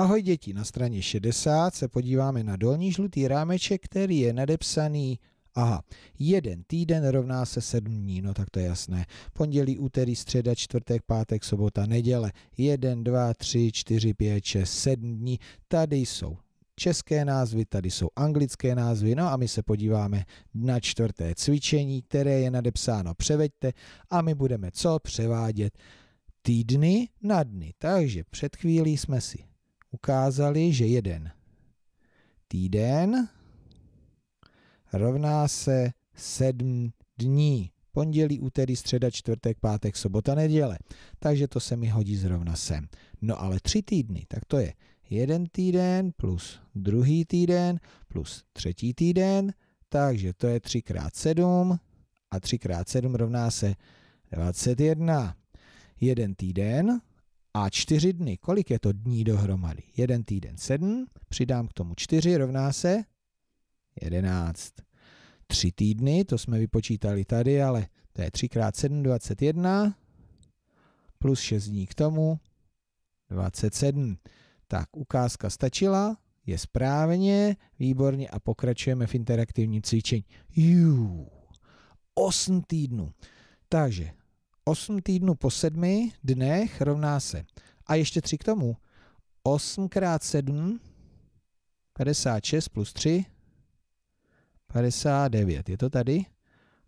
Ahoj děti, na straně 60 se podíváme na dolní žlutý rámeček, který je nadepsaný Aha, jeden týden rovná se sedm dní, no tak to je jasné. Pondělí, úterý, středa, čtvrtek, pátek, sobota, neděle. Jeden, dva, tři, čtyři, pět, šest, sedm dní. Tady jsou české názvy, tady jsou anglické názvy, no a my se podíváme na čtvrté cvičení, které je nadepsáno převeďte a my budeme co převádět týdny na dny. Takže před chvílí jsme si ukázali, že jeden týden rovná se sedm dní. Pondělí, úterý, středa, čtvrtek, pátek, sobota, neděle. Takže to se mi hodí zrovna sem. No ale tři týdny, tak to je jeden týden plus druhý týden plus třetí týden, takže to je 3x7 a 3x7 rovná se 21. Jeden týden a čtyři dny, kolik je to dní dohromady? Jeden týden sedm, přidám k tomu čtyři, rovná se jedenáct. Tři týdny, to jsme vypočítali tady, ale to je třikrát sedm, dvacet jedna, plus šest dní k tomu, dvacet sedm. Tak, ukázka stačila, je správně, výborně a pokračujeme v interaktivním cvičení. Jú, osm týdnů. Takže 8 týdnů po 7 dnech rovná se. A ještě 3 k tomu. 8 x 7, 56 plus 3, 59. Je to tady?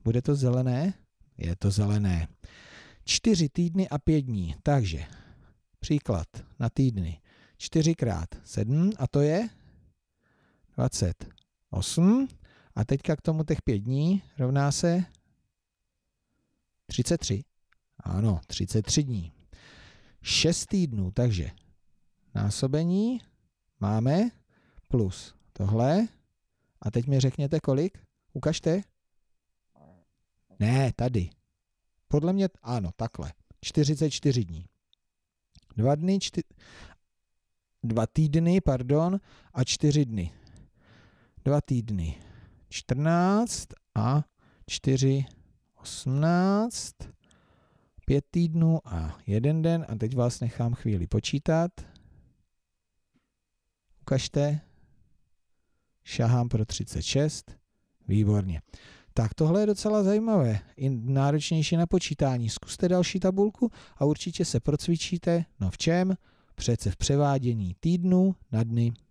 Bude to zelené? Je to zelené. 4 týdny a 5 dní. Takže příklad na týdny. 4 x 7 a to je 28. A teďka k tomu těch 5 dní rovná se 33. Ano, 33 dní. 6 týdnů, takže násobení máme plus tohle. A teď mi řekněte kolik? Ukažte. Ne, tady. Podle mě, ano, takhle. 44 dní. Dva dny, čty, dva týdny, pardon, a čtyři dny. Dva týdny. 14 a 4, 18 pět týdnů a jeden den a teď vás nechám chvíli počítat. Ukažte. Šahám pro 36. Výborně. Tak tohle je docela zajímavé, i náročnější na počítání. Zkuste další tabulku a určitě se procvičíte, no v čem? Přece v převádění týdnu na dny